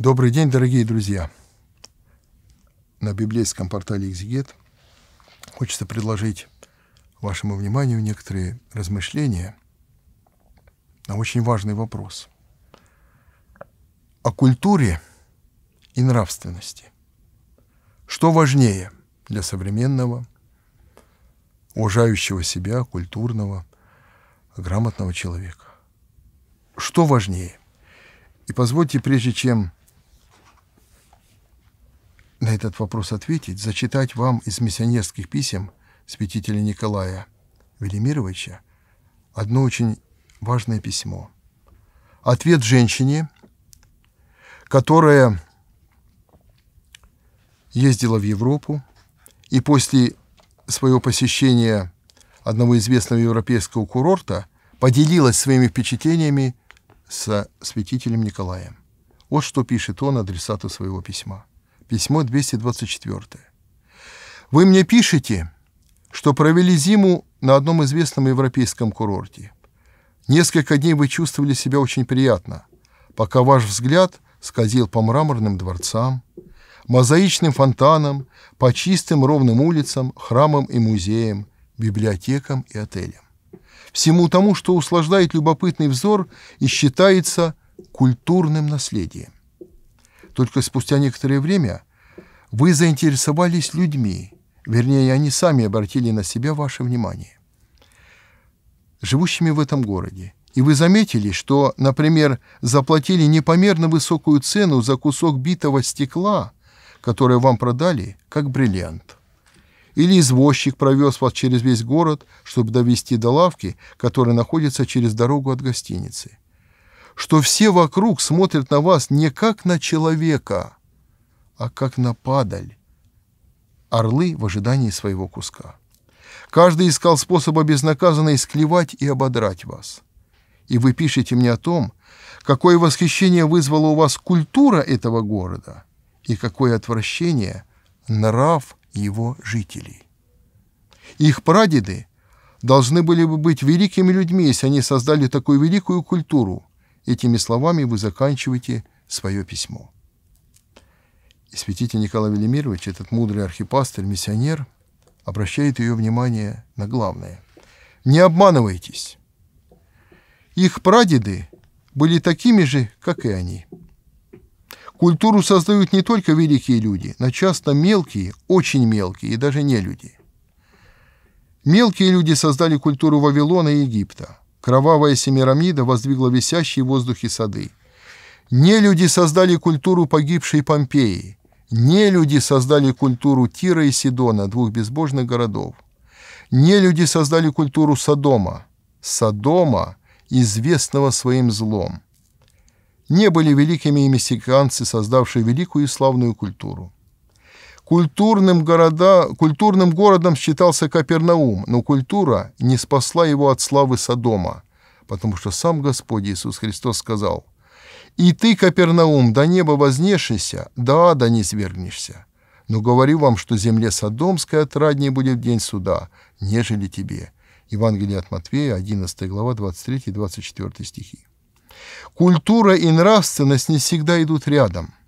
Добрый день, дорогие друзья! На библейском портале «Экзегет» хочется предложить вашему вниманию некоторые размышления на очень важный вопрос о культуре и нравственности. Что важнее для современного, уважающего себя, культурного, грамотного человека? Что важнее? И позвольте, прежде чем этот вопрос ответить, зачитать вам из миссионерских писем святителя Николая Велимировича одно очень важное письмо. Ответ женщине, которая ездила в Европу и после своего посещения одного известного европейского курорта поделилась своими впечатлениями со святителем Николаем. Вот что пишет он адресату своего письма. Письмо 224. Вы мне пишете, что провели зиму на одном известном европейском курорте. Несколько дней вы чувствовали себя очень приятно, пока ваш взгляд скользил по мраморным дворцам, мозаичным фонтанам, по чистым ровным улицам, храмам и музеям, библиотекам и отелям. Всему тому, что услаждает любопытный взор и считается культурным наследием. Только спустя некоторое время вы заинтересовались людьми, вернее, они сами обратили на себя ваше внимание, живущими в этом городе. И вы заметили, что, например, заплатили непомерно высокую цену за кусок битого стекла, которое вам продали, как бриллиант. Или извозчик провез вас через весь город, чтобы довести до лавки, которая находится через дорогу от гостиницы что все вокруг смотрят на вас не как на человека, а как на падаль. Орлы в ожидании своего куска. Каждый искал способа безнаказанно исклевать и ободрать вас. И вы пишете мне о том, какое восхищение вызвала у вас культура этого города и какое отвращение нрав его жителей. Их прадеды должны были бы быть великими людьми, если они создали такую великую культуру, Этими словами вы заканчиваете свое письмо. И святитель Николай Велимирович, этот мудрый архипастырь, миссионер, обращает ее внимание на главное. Не обманывайтесь. Их прадеды были такими же, как и они. Культуру создают не только великие люди, но часто мелкие, очень мелкие и даже не люди. Мелкие люди создали культуру Вавилона и Египта – Кровавая Семирамида воздвигла висящие в воздухе сады. Нелюди создали культуру погибшей Помпеи. Нелюди создали культуру Тира и Сидона, двух безбожных городов. Нелюди создали культуру Содома. Содома, известного своим злом. Не были великими и мексиканцы, создавшие великую и славную культуру. Культурным, города, культурным городом считался Капернаум, но культура не спасла его от славы Содома, потому что сам Господь Иисус Христос сказал, «И ты, Капернаум, до неба вознешься, до ада не свергнешься. Но говорю вам, что земле Содомской отраднее будет в день суда, нежели тебе». Евангелие от Матфея, 11 глава, 23-24 стихи. Культура и нравственность не всегда идут рядом –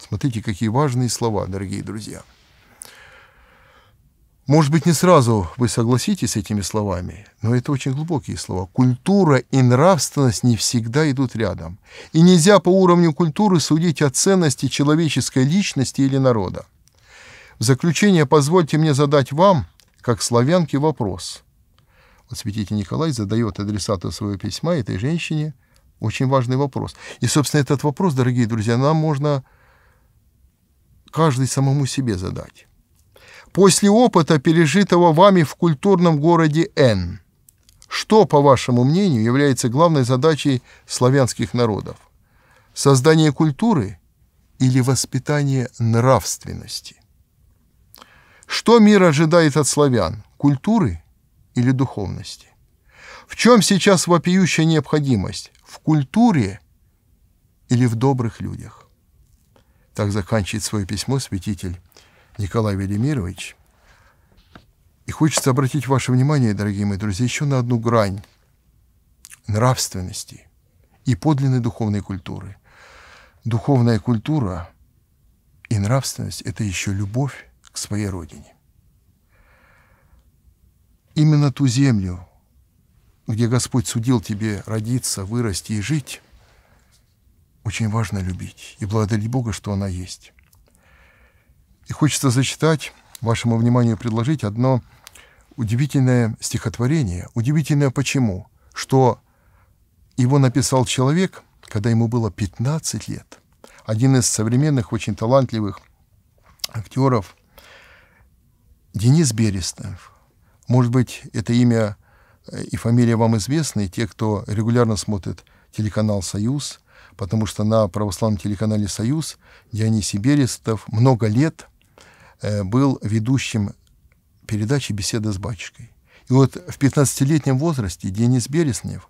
Смотрите, какие важные слова, дорогие друзья. Может быть, не сразу вы согласитесь с этими словами, но это очень глубокие слова. Культура и нравственность не всегда идут рядом. И нельзя по уровню культуры судить о ценности человеческой личности или народа. В заключение позвольте мне задать вам, как славянке, вопрос. Вот святитель Николай задает адресату своего письма этой женщине очень важный вопрос. И, собственно, этот вопрос, дорогие друзья, нам можно каждый самому себе задать. После опыта, пережитого вами в культурном городе Н, что, по вашему мнению, является главной задачей славянских народов? Создание культуры или воспитание нравственности? Что мир ожидает от славян? Культуры или духовности? В чем сейчас вопиющая необходимость? В культуре или в добрых людях? Так заканчивает свое письмо святитель Николай Велимирович. И хочется обратить ваше внимание, дорогие мои друзья, еще на одну грань нравственности и подлинной духовной культуры. Духовная культура и нравственность – это еще любовь к своей родине. Именно ту землю, где Господь судил тебе родиться, вырасти и жить, очень важно любить и благодарить Бога, что она есть. И хочется зачитать, вашему вниманию предложить одно удивительное стихотворение. Удивительное почему? Что его написал человек, когда ему было 15 лет. Один из современных, очень талантливых актеров, Денис Берестов. Может быть, это имя э, и фамилия вам известны, те, кто регулярно смотрит телеканал «Союз», потому что на православном телеканале «Союз» Дионисий Берестов много лет э, был ведущим передачи «Беседа с батюшкой». И вот в 15-летнем возрасте Денис Береснев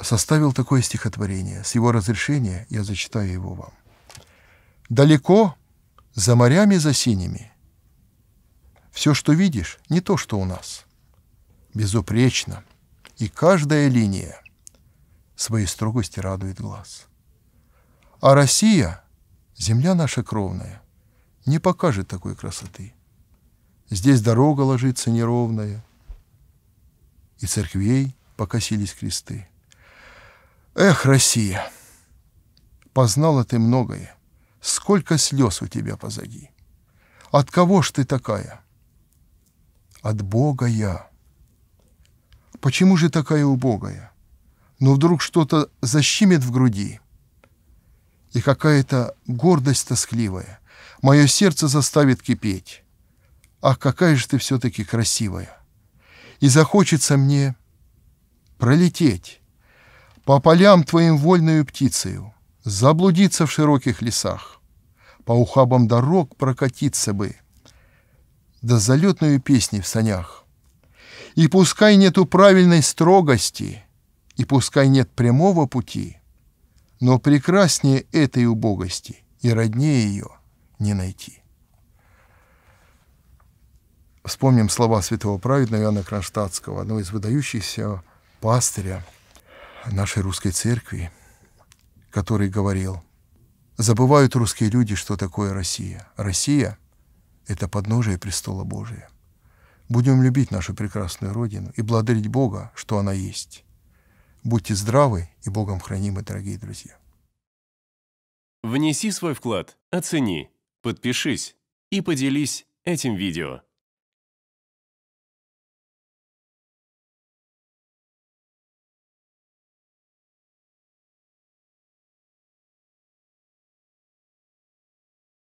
составил такое стихотворение. С его разрешения я зачитаю его вам. «Далеко, за морями, за синими, все, что видишь, не то, что у нас. Безупречно, и каждая линия – своей строгости радует глаз. А Россия, земля наша кровная, не покажет такой красоты. Здесь дорога ложится неровная, и церквей покосились кресты. Эх, Россия, познала ты многое, сколько слез у тебя позади. От кого ж ты такая? От Бога я. Почему же такая убогая? но вдруг что-то защемит в груди. И какая-то гордость тоскливая. Мое сердце заставит кипеть. Ах, какая же ты все-таки красивая! И захочется мне пролететь по полям твоим вольную птицею, заблудиться в широких лесах, по ухабам дорог прокатиться бы, да залетную песни в санях. И пускай нету правильной строгости — и пускай нет прямого пути, но прекраснее этой убогости и роднее ее не найти. Вспомним слова святого праведного Иоанна Кронштадтского, одного из выдающихся пастыря нашей русской церкви, который говорил, забывают русские люди, что такое Россия. Россия — это подножие престола Божия. Будем любить нашу прекрасную Родину и благодарить Бога, что она есть. Будьте здравы и Богом хранимы, дорогие друзья. Внеси свой вклад, оцени, подпишись и поделись этим видео.